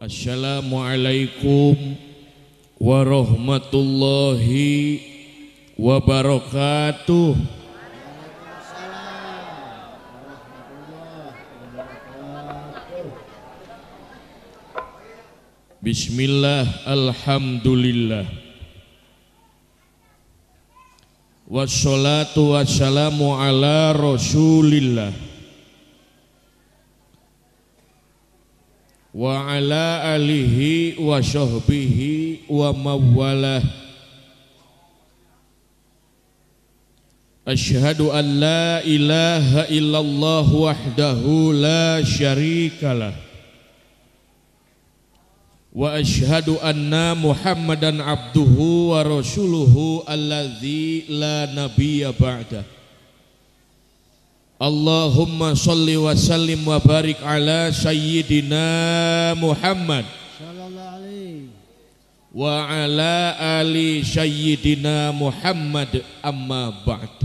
Assalamualaikum warahmatullahi wabarakatuh. Bismillah alhamdulillah Wassalatu wassalamu ala rasulillah wa ala alihi wa sahbihi wa mawalah Ashhadu an la ilaha illallah wahdahu la syarikalah Wa ashhadu anna muhammadan abduhu wa rasuluhu alladhi la nabiyya ba'dah Allahumma salli wa sallim wa barik ala sayyidina Muhammad wa ala ali sayyidina Muhammad amma ba'd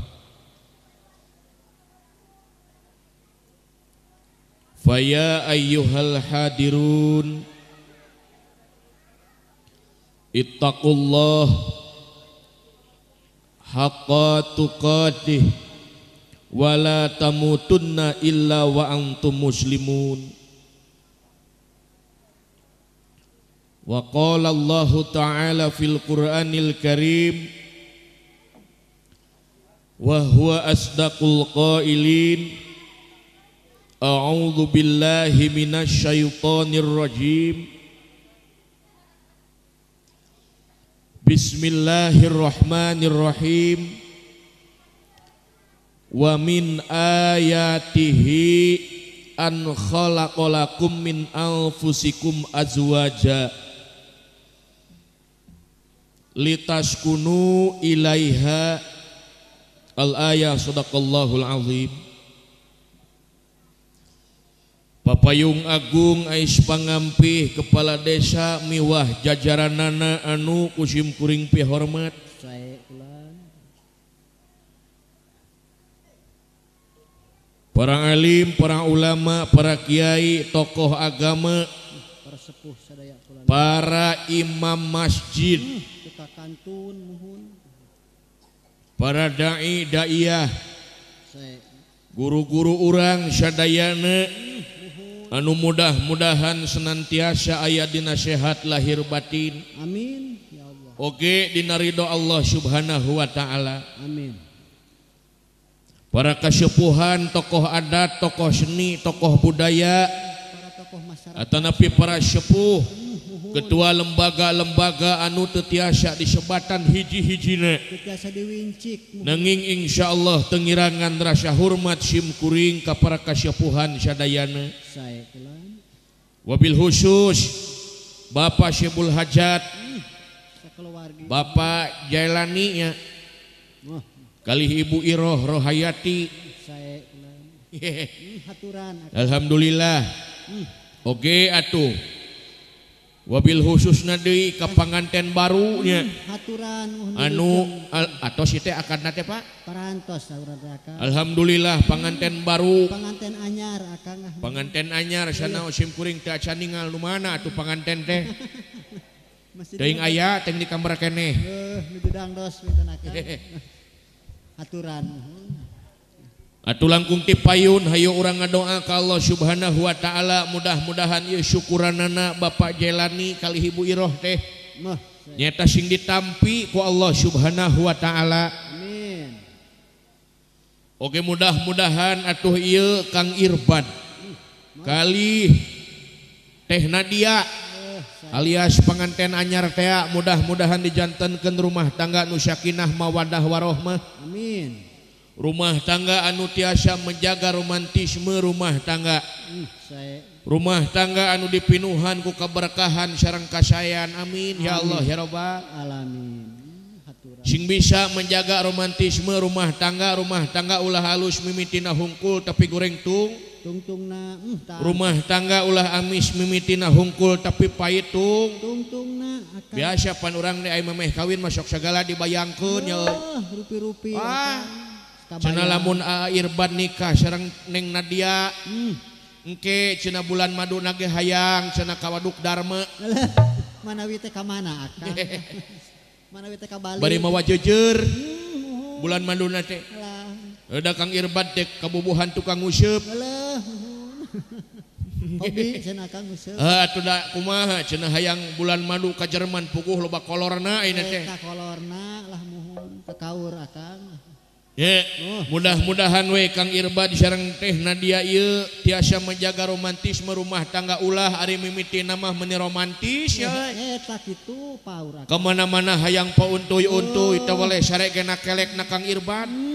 Faya ayyuhal hadirun Ittaqullah Haqqa tuqadih wala tamutunna illa wa antum muslimun wa qala Allah taala fil Qur'anil Karim wa huwa asdaqul qailin a'udzu billahi minasy syaithanir rajim Bismillahirrahmanirrahim wa min ayatihi an khalaqalakum min anfusikum azwaja litaskunu ilaiha al ayah sadaqallahul azim Papayung Agung Ais Pangampih Kepala Desa Miwah Jajaranana Anu kusim Kusimkuring Pihormat para Alim paraang ulama para Kyai tokoh agama tersepuh para Imam masjidtun para Da Daiya guru-guru urang sydayane anu mudah-mudahan senantiasa ayat dinasehat lahir batin amin Oke Dinarho Allah subhanahu Wa Ta'ala Amin kasepuhan tokoh adat tokoh seni tokoh budayako atau nabi para sepuh ketua lembaga-lembaga anututiasa disebatan hijihij neging Insya Allah tengirangan Rayahhurmat simIMkuring kepada kasapuhan Sadayyana saya wabil khusus Bapak Sybul Hajat keluar Bapak Jalaninya Wah kali Ibu Iroh rohhaati Alhamdulillah hmm. oke atuhwabbil khusus Nadi ke panganten barunya hmm, anu atau Si akannate Pak Alhamdulillah panganten baru pengantten anyar mana atau panganten teh aya teknik merekaeh aturan attulang kuungtip payun hayu orang nga doa Allah subhanahu Wa Ta'ala mudah-mudahan yuk syukuran anak Bapak jei kali ibu Ioh teh nyata sing ditmpi kok Allah subhanahu Wa ta'alamin Oke mudah-mudahan atuh il Kang Irfan kali tehna dia kalau alias panantten anyar teak mudah-mudahan dijanntenken rumah tangga Nusyakinah ma wadah warohmahmin rumah tangga anu tiasa menjaga romantisme rumah tangga rumah tangga anu dipinuhan ku kaberkahan sarangngkayan amin ya Allahhir robbal alamin sing bisa menjaga romantisme rumah tangga rumah tangga ulah halus mimiti nah hungku tapi gorengtung, oke tung mm, rumah tangga ulah amis mimiti hungkul tapi paiung biasapan orangnek memeh kawin masukoksagala dibayangkurupiah oh, labun air bad nikah serrang Neng Nadiake hmm. cena bulan madu Nage hayang senakawaduk Dharma mawa jujur hmm, oh. bulan madu Nade Dagang Irban kabbuhan tukangngusyma ceang bulan malu ka Jerman pukuh loba ko na oh. mudah-mudahan wegang Irban di sarang teh Nadia yuk tiasa menjaga romantisme rumah tangga ulah hari mimiti nama menye romantis ya itu kemana-mana hayang kau untuktu untuk itu oh. boleh Sy kena kelek naang Irban hmm.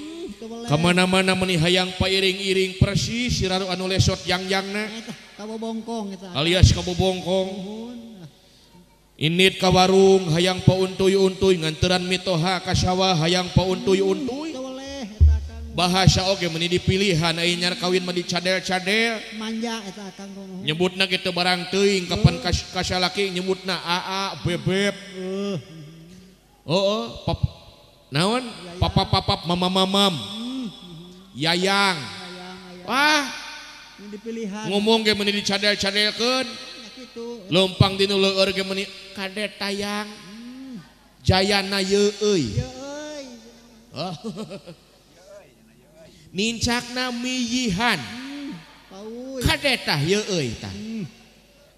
kemana-mana menihhaang payring-irring persis sira anulesot yang yang alias Kabubongkong init kawarung hayang peuntuy untu nganuran mitoha Kayawa hayang pauuntuy bahasa Oke menih pilihanar kawin me Ca Ca nyebut na itu barangtuy kapan kayalaki nyebut na Aa bebe Oh Papua oke naon papapapak mama mamam yaang Wah ngomong channel lumpmpang diit ka tayang Jayana mincanayihan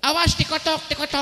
awaskk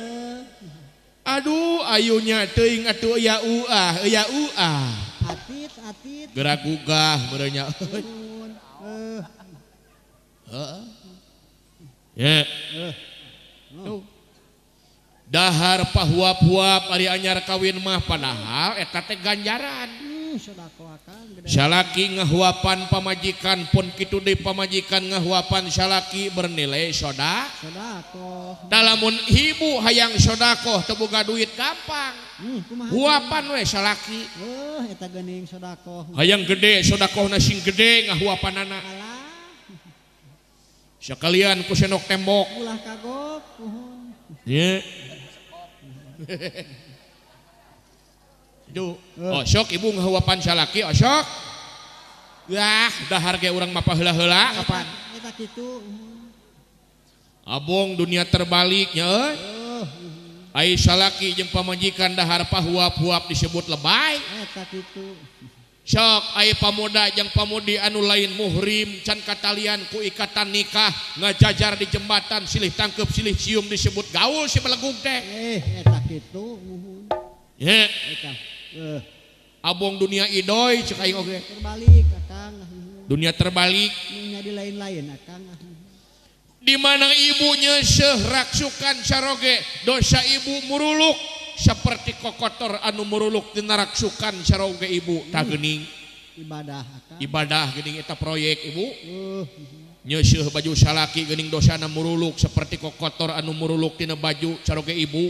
Aduh ayunya gerakugahhar papuap pari anyar kawin mah padahal eta teganjaran salalaki ngahuapan pamajikan punki di pamajikan ngahuapan salalaki bernilai shoda dalam un ibu hayang shodaqoh terbuka duit kapanhuapan we sala ayaang gede shodaqoh nassi gede ngahuapan anak sekalian kusenok tembokgo he Eh. okbuwapan salahok ya udah harga orangla Kapan Abung dunia terbaliknya eh. A salalaki jempa majikandahhar paap puap disebut lebaik sok Pamuda yang pamudi anu lain muhrim can katalian ku ikatan nikah nga jajar di jembatan silih takep silih cium disebut gaul sigu teh eh, itu kalau Abung dunia idoika ah, dunia terbalik-lain ah, di mana ibunya seraksukan saroge dosa ibu muruluk seperti kok kotor anu meruluk denraksukansyaroge ibu taking hmm. ibadah ibadahgedding kita proyek ibu nyesul baju uskening dosana muruluk seperti kok kotor anu muruluktinana baju saroge ibu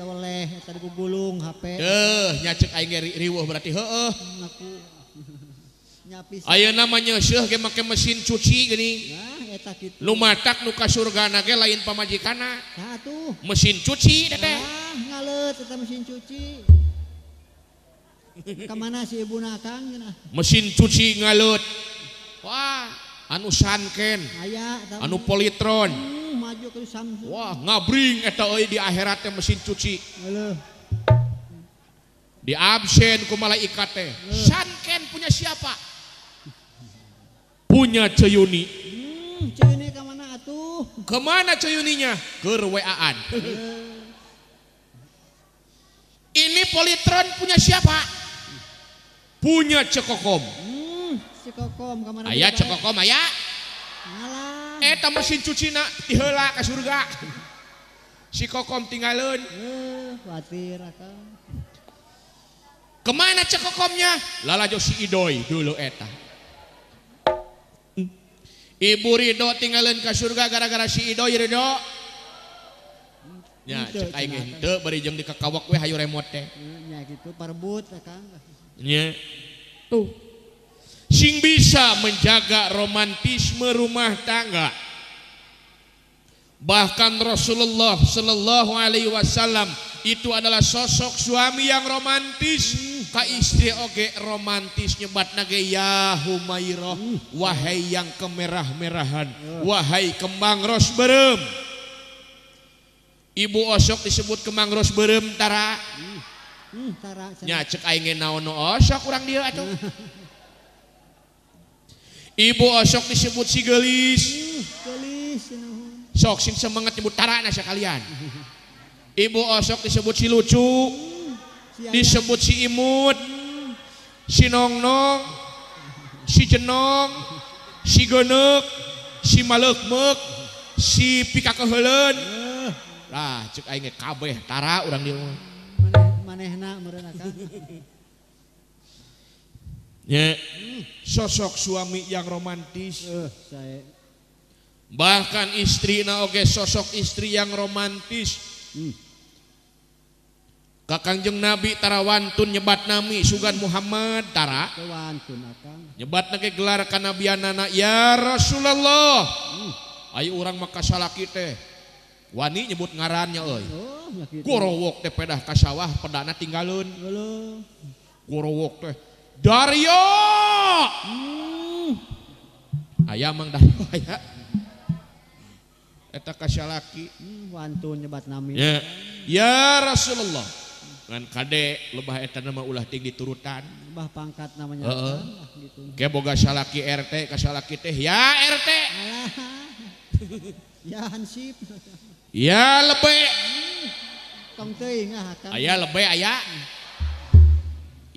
hor oleh tergugulung HP berarti A namanya mesin cucini lutak lkas surga lain pamaji kan mesin cuci nga cu ke sih mesin cuci ngalut anken anu politron hmm. hor ngabri di airat yang mesin cuci di absen malaikate punya siapa punyani kemana keweaan ini politron punya siapa punya cekokom hmm, malam mesin cucina di hela surga sikokom tinggal eh, kemana cekokomnya lala joshi idoi dulu et Ibu Riho tinggal ka surga gara-gara siidohokawa remote eh, tuh sing bisa menjaga romantisme rumah tangga. Bahkan Rasulullah Shallallahu Alaihi Wasallam itu adalah sosok suami yang romantis. Ka istri oge romantis nyebat nage ya Humairah, wahai yang kemerah-merahan, wahai kembang ros berem. Ibu osok disebut kembang ros berem tara. Hmm, hmm tara. Nya osok oh, kurang dia atuh. kalaubu Osok disebut sigelis sok semangat ibu Tar na kalian Ibu Osok disebut si lucu disebut si imut sinoongno si jenong si silukuk si eh. kabeh u maneh sosok suami yang romantis eh bahkan istri nage sosok istri yang romantis Hai hmm. kakang jeng nabi tarawanun nyebat nabi Sugan Muhammad Tar nyebat gelar kanbian ya Rasulallah hmm. Ayu orang maka salahki teh wanitani nyebut ngarannyadah oh, kasah padana tinggalunk deh Qario hmm. aya mengdaheta kasya bantu hmm, nyebat na ya Rasulullah dengan Kadek lebah ulah tinggi turutanba pangkat namanya RT teh ya RT yasip ya leba le aya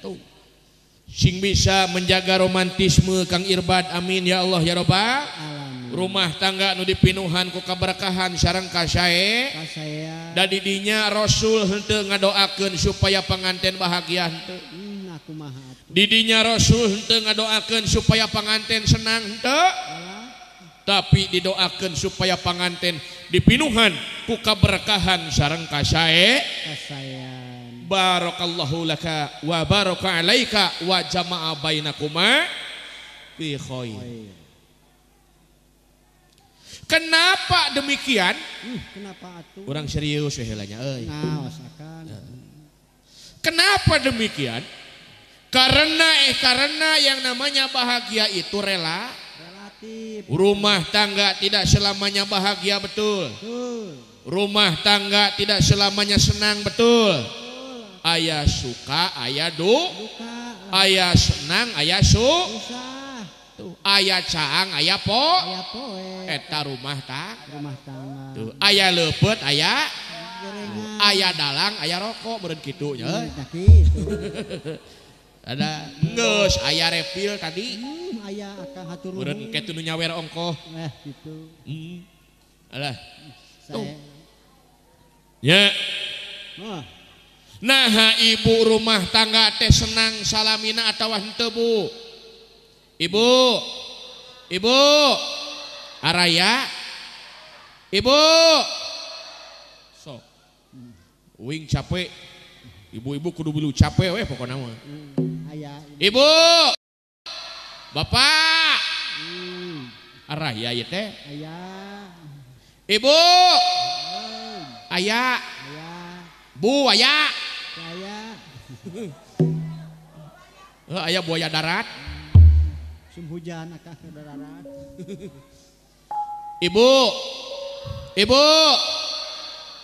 tuh sing bisa menjaga romantisme Kang Irbat amin ya Allah ya roba rumah tangga nu dipinuhan ku kaberkahansrang Kacae da didinya rasul untuk ngadoaen supaya penganten bahagia didinya rasul untuk ngadoaen supaya pananten senang tapi didoakan supaya panganten dipinuhan ku berkahan sarang kasae kasayan barakallahu laka wa baraka alaika wa jama'a bainakuma fi khair Kenapa demikian? Hmm, kenapa atuh? Orang serius heulanya euy. Naos akan. Kenapa demikian? Karena eh karena yang namanya bahagia itu rela rumah tangga tidak selamanya bahagia betul rumah tangga tidak selamanya senang betul ayaah suka ayaduk ayaah senang ayah suk ayaah caang aya Po etta rumah tak rumah tuh aya lebet ayaah ayaah dalang aya rokok berhenkinya kalau ada ayaah ref tadinyaong nah ibu rumah tangga teh senang salamina atauwan tebu ibu ibu araya ibu wing capek ibu-ibu kudu dulu capek pokok nama hmm. Ibu Bapak hmm. arah ya Ibu hmm. aya Bu aya aya eh, buaya daratjan ibu ibu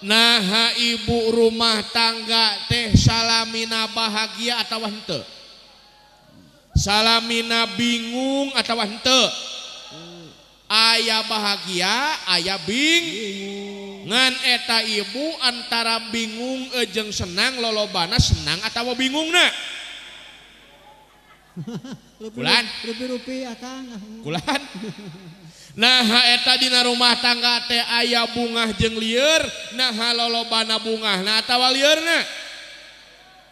naa ibu rumah tangga tehalamina bahagia atau waktute salami na bingung ataute aya bahagia aya binngan eta ibu antara bingung ejengsenang eh, lolobanas senang atawa bingung bulan ah. nah etadina rumah tanggate aya bunga jeng liar na lolobana bungah nahtawa liar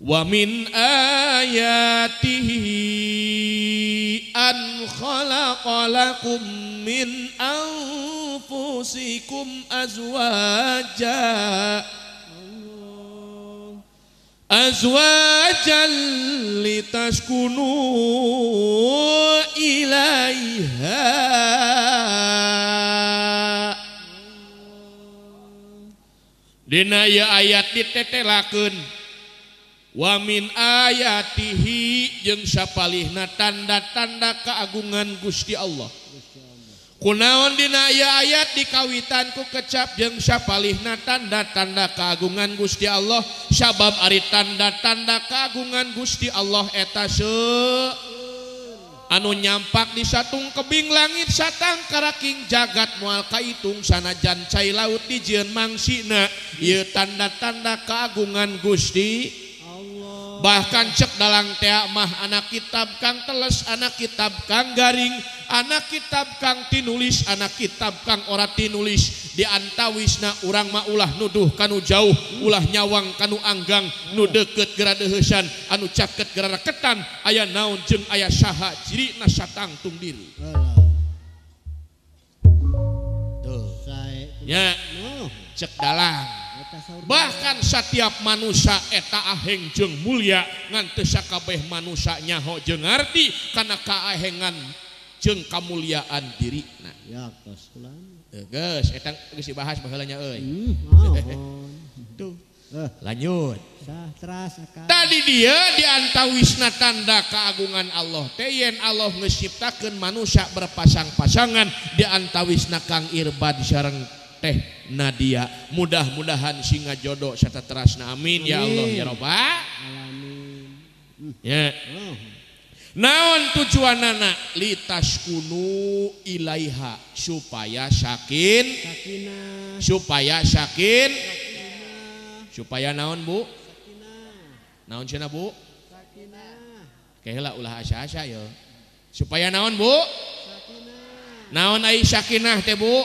Wa min ayatihi an khalaqalakum min anfusikum azwaja azwajan litaskunu ilaiha Dina ya ayat ditetelakeun wamin ayatatihisfaihna tanda-tanda keagungan Gusti Allah kunaondinaya ayat dikawitanku kecap yangngsfana tanda-tanda keagungan Gusti Allah sabab ari tanda-tanda keagungan Gusti Allah eta anu nyampak di satung kebing langit satangkaraking jagat mualkaung sanajan laut ti manginaia tanda-tanda keagungan Gusti yang bahkan cekdalang teak mah anak kitab kang teles anak kitab Ka garing anak kitab kang tinulis anak kitab Ka ora tinulis ta Wisna urang maulah nuduh kanu jauh ulah nyawang kanu anggang nudeket gera husan anu cakeket gera ketan ayaah naon jeng ayah syhat ciri nasang tumbil cek dalang bahkan setiap manusia eta ahengjeng mulia ngantes akabeh manusianya Hok jengerti karena keenngan jeng kamumuliaan diri tegas bahashalanya lanjut tadi dia dianta wissna tanda keagungan Allah teen Allah menciptakan manusia berpasang-pasangan ta wissnakang Irban jaenti Oke teh Nadia mudah-mudahan singa jodoksteras namin ya Allah ya rob naon tujuan anak litas kuno ilaiha supaya sakin supaya sakin supaya naon Bu naon supaya naon Bu naon nayakinah Tebuk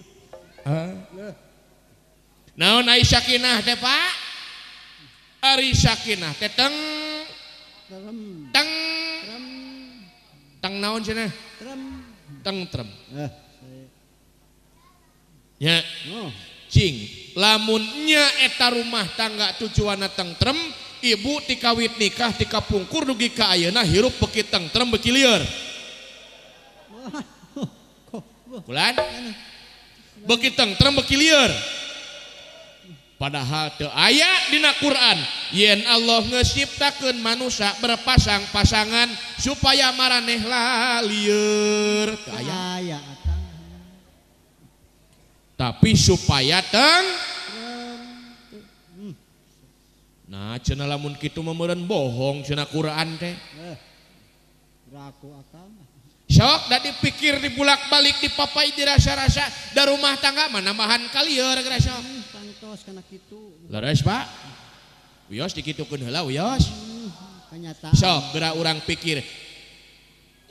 na nayakinah depak Ariyakinah ketengng naonnging eh, oh. lamunnya eta rumah tangga tujuan teng-trem ibu tikawit nikah di kapung kurgi Kaah hirup peki tengrem bekilir be ter padahal tuh ayat di Quran yen Allah ngesiptakan manusia berpasang-pasangan supaya marehlah liar tapi supaya teng nahmunuran bohong Quran eh, raku agama so tadi dipikir di bulak-balik diapati rasa-rasa dari rumah tangga mana-mahan kali hmm, Pak hmm, pikir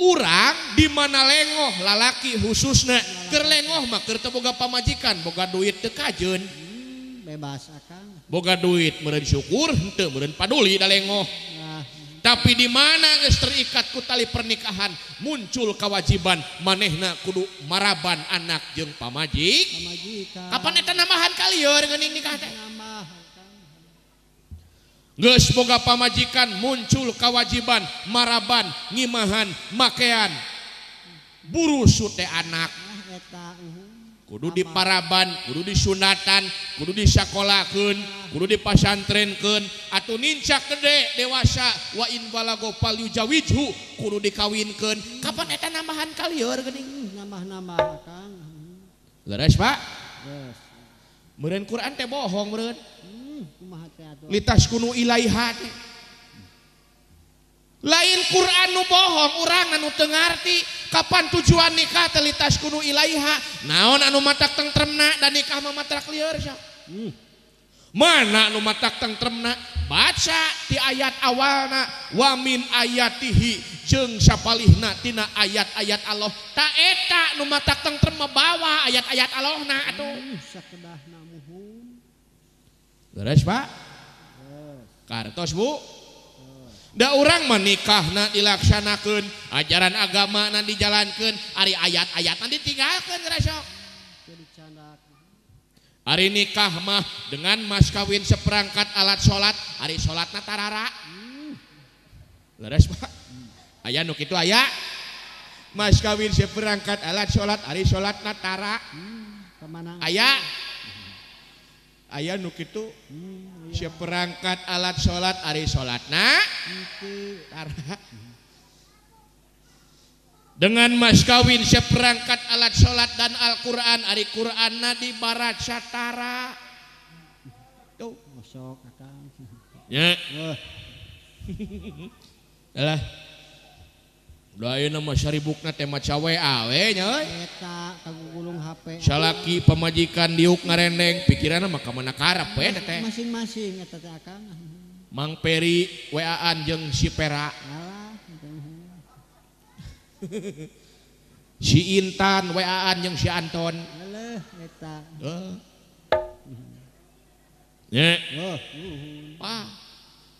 urang dimana lego lalaki khususnya terlengoh makar terboga pamajikan Boga duit tekajunbas hmm, Boga duit meren syukur untuk me paduli dalam lenggo dan tapi di mana terikatku tali pernikahan muncul kewajiban manehna kudu maraban anak jeung pamaji tanam kali semoga pamajikan muncul kewajiban maraban ngiimaahan makeanburu sute anak orang di paraban gurudu di sunatan guru dis sekolahken guru diasanrenken at ninca kede dewasa wa balaagojawi guru dikawinken kapan eta namaan kalior Pak me bohongitas kuno ai hati q lain Quran nubohong ur nu tengerti kapan tujuan ni kaalitas kuno Iaiha naon anu mata teng ternak dan nikah li hmm. mana Numata tengnak baca di ayat awal wamin aya tihi jengspalihna tina ayat-ayat Allah ta numata teng terna bawa ayat-ayat Allah na ad kartos Bu orang menikah Na dilaksanaken ajaran agama nanti dijalankan hari ayat-ayat nanti tigakan jadi hari nikahmah dengan Maskawin seperangkat alat salat hari salat natarara ayaki aya Maskawin seperangkat alat salat ali salat Natara kemana hmm, aya ayaah Nuki itu seperangkat alat salat Ari salat nahha Hai dengan maskkawin seperangkat alat salat dan Alquran Ariqu na di baracatara wartawan namasaribukna tema cawe a pemajikan diuk ngareneng pikira maka manaap- mangperi waaan je sipera siinttan waaan yangng si Anton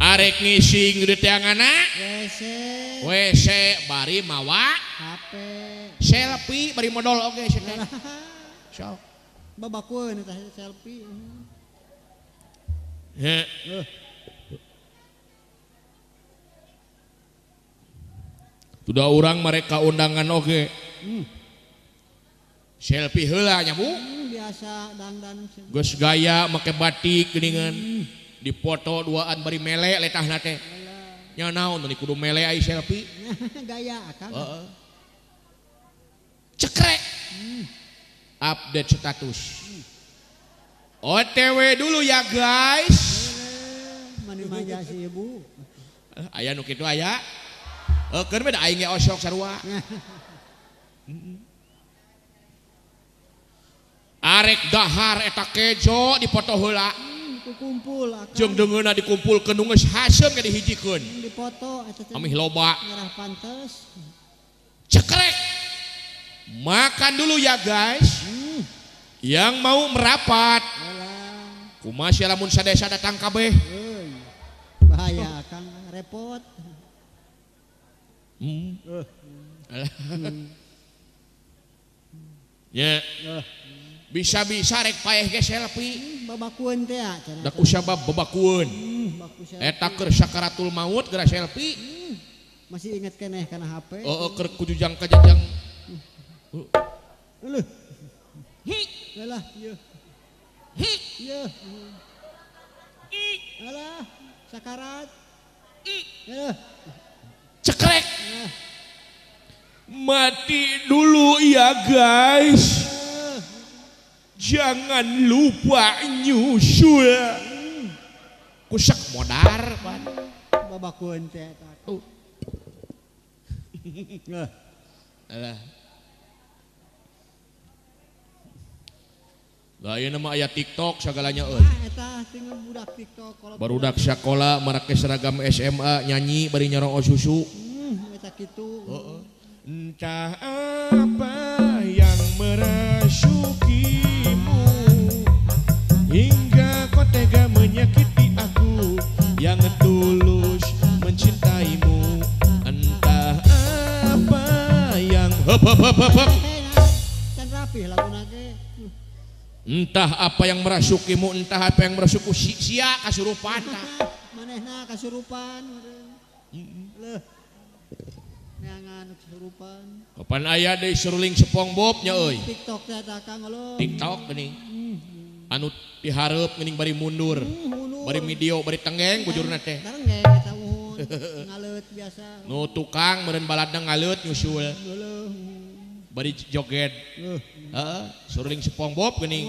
Hai are nih Srid yang anak WC Bari mawak HP selfie barimoddol okeie Hai he Hai udah orang mereka undangan oke Hai hmm. selfie hela nyambung hmm, biasa go gaya makebati keningan di hmm. Di dipoto duaan bari melek letah nate nya naon meni kudu melek ai selfie gaya akang -uh. cekrek hmm. update status OTW dulu ya guys mani manja si ibu aya nuk itu ayah eh keur beda aing osok sarua arek dahar eta kejo dipoto hmm. kumpuldikumpulkenung has jadihijikun kami lo ce makan dulu ya guys hmm. yang mau merapatmamun datang Keh repot hmm. eh. bisa-bisa rek payah ge selfie hmm, babakueun teh ah, da ku sabab hmm, eta eh, keur sakaratul maut geura selfie hmm, masih inget keneh kana HP heeh oh, oh, keur ka jajang heuh hmm. oh. hi lah ieu iya. hi ieu iya. i alah sakarat i heuh cekrek mati dulu ya guys jangan lupa nyususu kusak modar oh. aya tiktok segalanya oleh ah, baru daksya sekolah meai seraragam SMA nyanyi beri nyarong susu hmm, Entah apa yang merasukimu Hingga kau tega menyakiti aku Yang tulus mencintaimu Entah apa yang hop, hop, hop, hop, hop. Entah apa yang merasukimu, entah apa yang merasuku sia kasurupan. Manehna kasurupan. Leuh. karenaan ayah seruling sepongbonyaitik tookning anut diharp meningbar hmm, mundur bari video beri tengeng gujur teh nu tukang me balatdangng alutnyusul bari joget seruling sepong bobkenning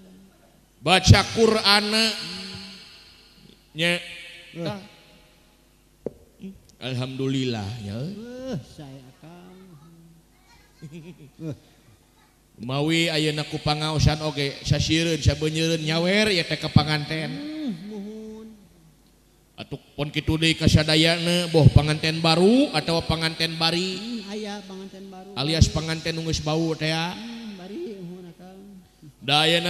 kenapa baca Quran Alhamdulillah mauwi aku pangaan Oke sair nyawer ya te panganten kasada bo panganten baru atau panganten bari hmm, alias pangantenbau hmm, dayana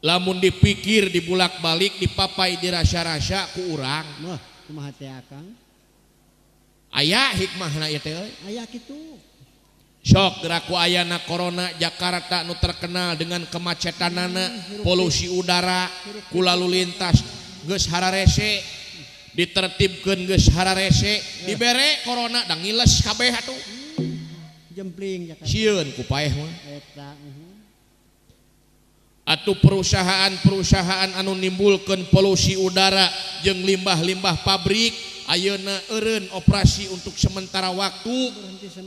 la dipikir di bulak-balik dipapai di rasa-ras kurangmahatiakan Hai ayaah hikmah itu sok geraku Ayana korona Jakarta tak nu terkenal dengan kemacetanana polusi udara kulalu lintas gehara ressek ditertip ke geharasek diberre korona dan ngiles KBuh jempling siun kupa perusahaan-perusahaan anunimbulkan polusi udara jeng limbah-limbah pabrik ayeuna Eren operasi untuk sementara waktu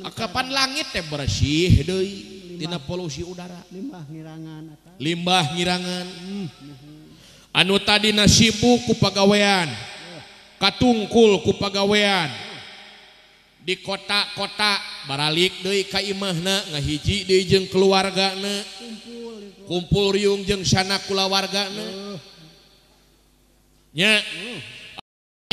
ah, kapan langit ya bersih di polusi udara limbah mirangan limbah mirangan an tadisibukkupagaweian katungkulkupagaweian di kotak-kotak Barlik De Kaimahna ngahiji dijeng keluarga kumpulryung jeung sana kula warga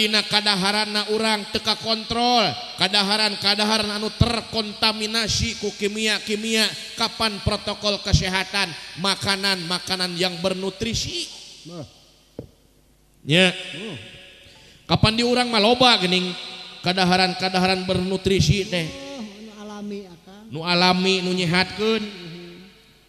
kedaharanrang teka kontrol kedaharan- keadaran anu terkontaminasi ku kimia kimia kapan protokol kesehatan makanan makanan yang bernutrisi kapan diurang maloba Genning kedaharan-keadaran bernutrisi deh alami Nu alami munyihatku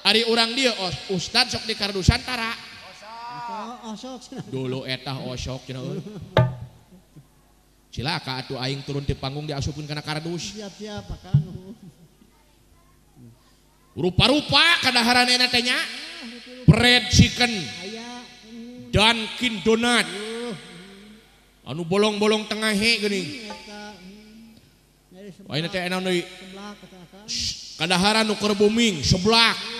u dia oh, Ustad sok di kardusantara dulu etah silakauhing turun dipanggung di asuun karena kardus rupa-rupadahnyaat anu bolong-bolong tengahnidah nukerboing sebelah kan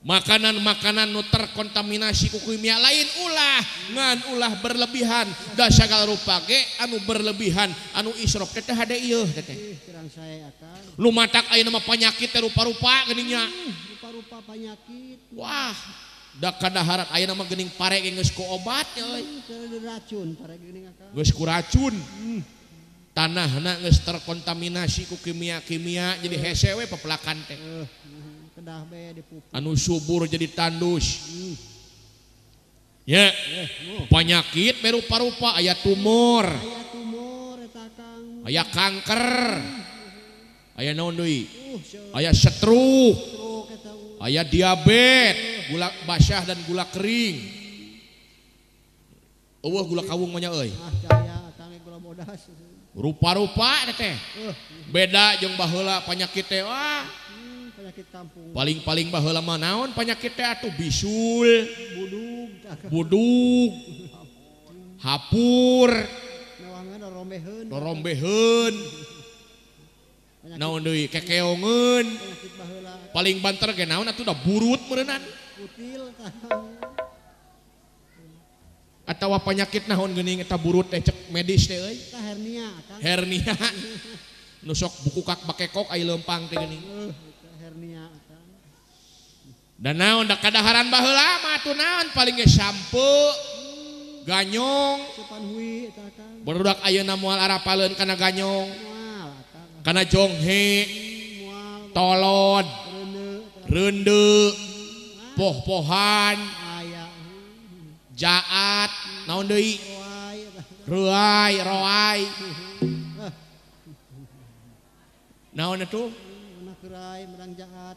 makanan-makanan nu terkontaminasi kukiia lain ulahngan ulah berlebihandahya kalau rupa ge anu berlebihan anu is lu mata air nama panyakit rupa-rupainyait Wah air namaing paresku obatcun tanah na terkontaminasi kukiia kimia jadi Hw pepelakan teh anu subur jadi tandus hmm. eh, panyakit beruppa-rupa ayat tumor aya kanker hmm. aya naoni uh, aya setru ayat diabet gula basah dan gula kering gula kaung ah, rupa-rupa uh. beda jembah panyakit tewa kalau paling-paling bah lama naon panyakitnyauh bisul wudhu hapurmbe paling banter naonnda buutan panyakit naoning kitaburuutecekk medis hernia nusok buku kakk pakai kok ay lempang na kearan bahu lama tunan paling samppo ganyong berrudak ayuuna mu Arab Palun karena ganyong karena Jonghee tolon run poh-pohon jaat na ruai roiai na tuh merang jahat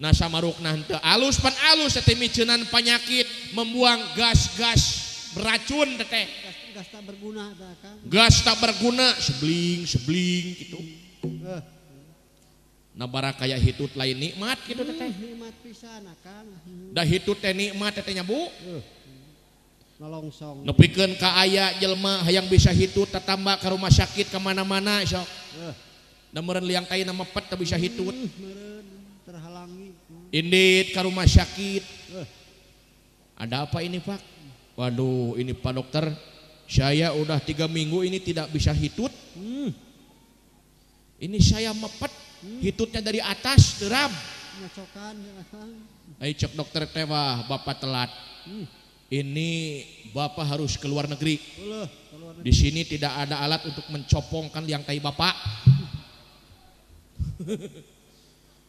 Nah sama nasamarukna henteu alus pan alus teh micenan penyakit membuang gas-gas beracun teteh. gas tak berguna gas tak berguna sebling sebling gitu eh. nah bara kayak hitut lain nikmat gitu teteh. Hmm, nikmat pisan akang ah, da hitut teh nikmat teteh nyabu uh. Eh. nolongsong nepikeun ka aya jelma hayang bisa hitut tatambah ke rumah sakit kemana mana sok uh. Eh. da meureun liang tai mepet bisa hitut hmm, Indit ke rumah sakit. Eh. Ada apa ini Pak? Waduh ini Pak dokter saya udah tiga minggu ini tidak bisa hitut. Hmm. Ini saya mepet hmm. hitutnya dari atas teram. Ngacokan. Ayo cek dokter tewa bapak telat. Hmm. Ini bapak harus ke negeri. keluar negeri. Di sini tidak ada alat untuk mencopongkan liang tai bapak.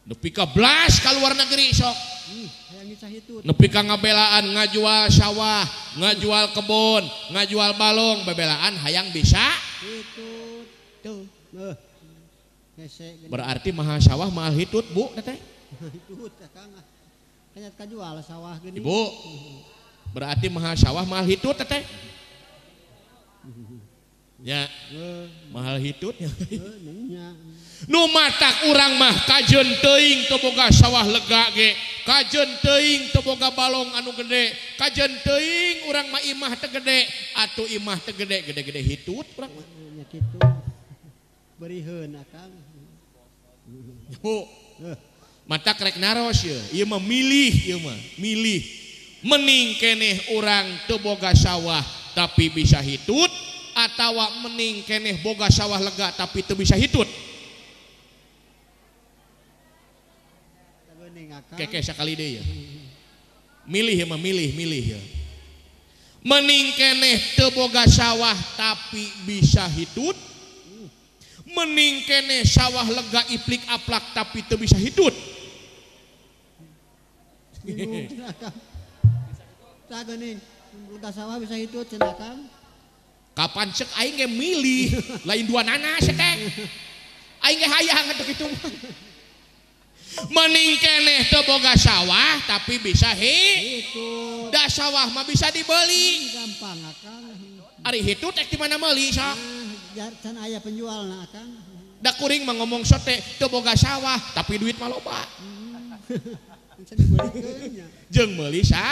lebih kelas kalau luar negeri sok nepi kagabebelaan ngajual sawah ngajual kebun ngajual balong bebelaan hayang bisa berarti maha sawahmahut Bubu berarti mayaahmahut ya mahal hitut ya q Nu mata u mah kajjun teing teboga sawah lega ge kajjun teing teboga balong anu gede kaj teing orang mah imah tegedek atau imah tegedek gede-gede hitut berihen mata na memilih milih meningkeneh orang teboga sawah tapi bisa hitut atauwak meningkeneh boga sawah lega tapi itu bisa hitut milih memilihmih ya meningkeneh terboga sawah tapi bisa hidup meningkene sawah lega iplik aplak tapi itu bisa hidup kapan milih lain dua anak eh. terhitung meningken eh keboga sawah tapi bisa he itunda sawahmah bisa dibelipang itu di mana Melisa eh, penjualing mau ngomong sotek keboga sawah tapi duit maloba jeng Melisa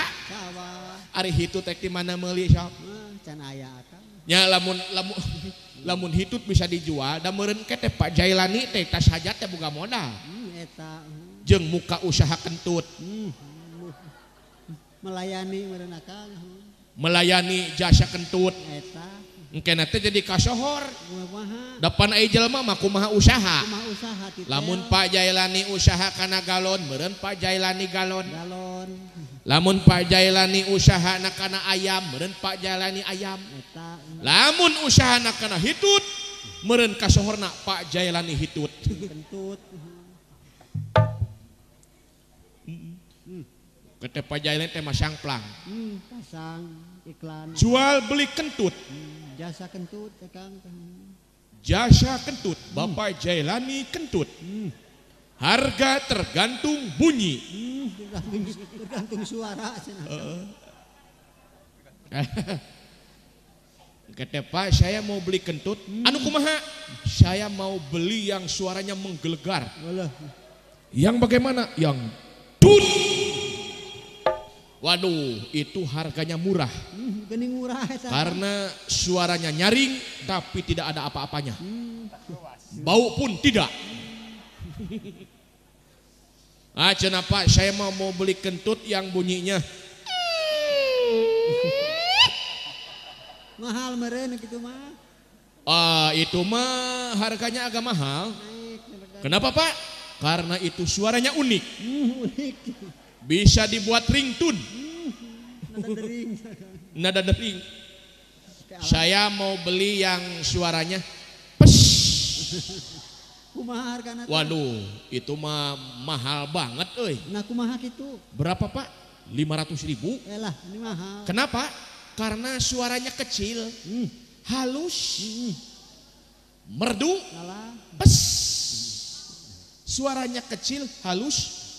Ari itu di mana Melisanya hmm, lamun lamun hidup bisa dijual dan merenket Pak Jailani tas saja kega moda maka hmm. hor eh. jeng muka usaha kentut hmm. melayani eh. melayani jasa kentut mungkin nanti jadi kassohor depan jelma maku ma usaha la Pak Jailani usahakana galon merempa Jaani galonon lamun Pak Jailani usaha anakanak ayam merepak jalani ayam la usaha na-kanak hitut mekasohornak Pak Jailani eh. hitutkentut Kete pajailan teh tema Sangplang. Hmm, pasang iklan. Jual beli kentut. Hmm, jasa kentut, ya Kang. Jasa kentut, hmm. Bapak hmm. Jailani kentut. Hmm. Harga tergantung bunyi. Hmm, tergantung, suara. Kete Pak, saya mau beli kentut. Hmm. Anu kumaha? Saya mau beli yang suaranya menggelegar. Yang bagaimana? Yang tut Waduh, itu harganya murah. Hmm, murah. Ya, Karena suaranya nyaring tapi tidak ada apa-apanya. Hmm. Bau pun tidak. Ah, kenapa saya mau mau beli kentut yang bunyinya mahal meren gitu mah. Ah, itu mah harganya agak mahal. Kenapa, Pak? Karena itu suaranya unik. Hmm, unik bisa dibuat ringtone nada dering saya mau beli yang suaranya pes waduh itu mah mahal banget oi. nah itu. berapa pak 500 ribu Elah, ini mahal. kenapa karena suaranya kecil hmm. halus hmm. merdu pes suaranya kecil halus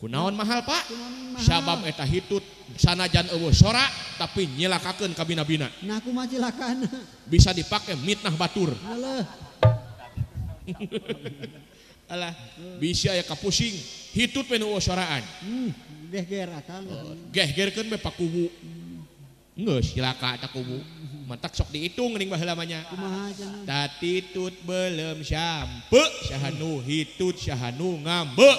orang naon mahal Pak sababeta hitut sanajan sorak tapi nyilakakan kabinabinat aku bisa dipakai mitnah Batur Allah bisa aya ke pusing hitut menuaka man itu belum siek Syhanu hitut Syhanu ngambek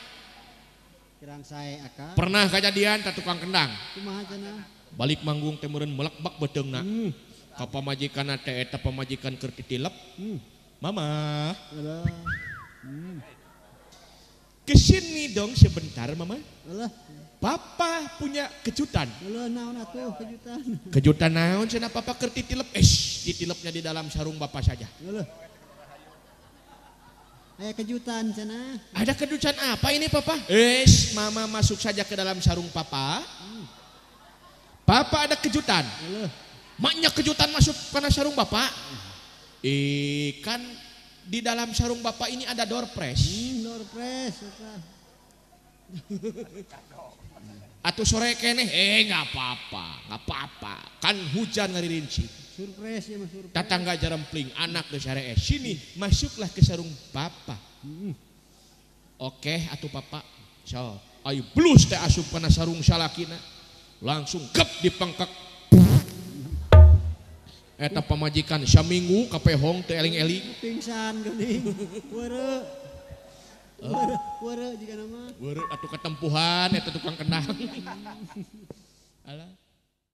pernah kejadian tak tukang kendang balik manggung temuren melekbak bedeng nak hmm. kapa majikan teh eta pemajikan kertitilep, hmm. mama Hmm. kesini dong sebentar mama Alah. papa punya kejutan Alah, naon aku kejutan kejutan naon cenah papa kertitilep, titilep eh titilepnya di dalam sarung bapak saja Alah. Ada kejutan sana. Ada kejutan apa ini papa? Es, mama masuk saja ke dalam sarung papa. Papa ada kejutan. Maknya kejutan masuk ke dalam sarung bapak. Ikan kan di dalam sarung bapak ini ada door press. Hmm, door press. Atau sore kene, eh nggak apa-apa, nggak apa-apa. Kan hujan dari rinci. angga jarang peling anak eh, sini masuklah ke sarung papa Oke Atuh papa sarung langsung kep dipengkak tetap eh, pemajikan Syamminggu Kpehong Tling El keempuhanang kena